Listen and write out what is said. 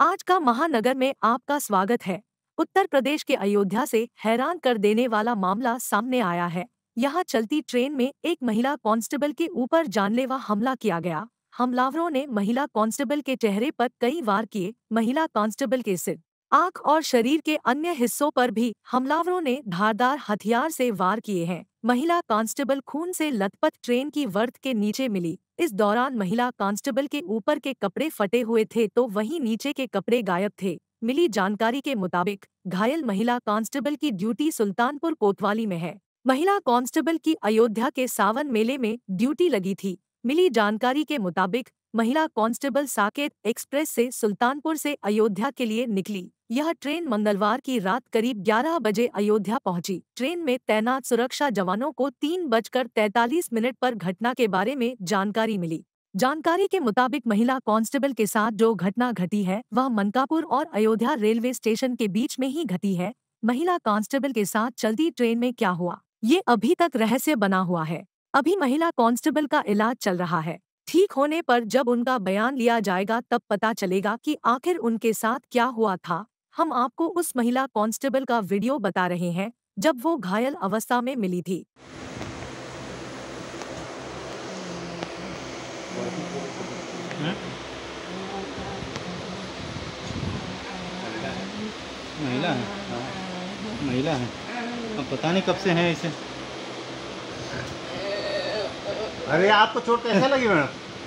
आज का महानगर में आपका स्वागत है उत्तर प्रदेश के अयोध्या से हैरान कर देने वाला मामला सामने आया है यहाँ चलती ट्रेन में एक महिला कांस्टेबल के ऊपर जानलेवा हमला किया गया हमलावरों ने महिला कांस्टेबल के चेहरे पर कई वार किए महिला कांस्टेबल के सिर आंख और शरीर के अन्य हिस्सों पर भी हमलावरों ने धारदार हथियार से वार किए हैं महिला कांस्टेबल खून से लथपथ ट्रेन की वर्थ के नीचे मिली इस दौरान महिला कांस्टेबल के ऊपर के कपड़े फटे हुए थे तो वहीं नीचे के कपड़े गायब थे मिली जानकारी के मुताबिक घायल महिला कांस्टेबल की ड्यूटी सुल्तानपुर कोतवाली में है महिला कांस्टेबल की अयोध्या के सावन मेले में ड्यूटी लगी थी मिली जानकारी के मुताबिक महिला कांस्टेबल साकेत एक्सप्रेस से सुल्तानपुर से अयोध्या के लिए निकली यह ट्रेन मंगलवार की रात करीब 11 बजे अयोध्या पहुंची। ट्रेन में तैनात सुरक्षा जवानों को तीन बजकर तैतालीस मिनट पर घटना के बारे में जानकारी मिली जानकारी के मुताबिक महिला कांस्टेबल के साथ जो घटना घटी है वह मनकापुर और अयोध्या रेलवे स्टेशन के बीच में ही घटी है महिला कांस्टेबल के साथ चलती ट्रेन में क्या हुआ ये अभी तक रहस्य बना हुआ है अभी महिला कांस्टेबल का इलाज चल रहा है ठीक होने पर जब उनका बयान लिया जाएगा तब पता चलेगा कि आखिर उनके साथ क्या हुआ था हम आपको उस महिला कांस्टेबल का वीडियो बता रहे हैं जब वो घायल अवस्था में मिली थी महिला है हाँ। महिला है अब पता नहीं कब से है इसे अरे आपको चोट कैसे लगी मैडम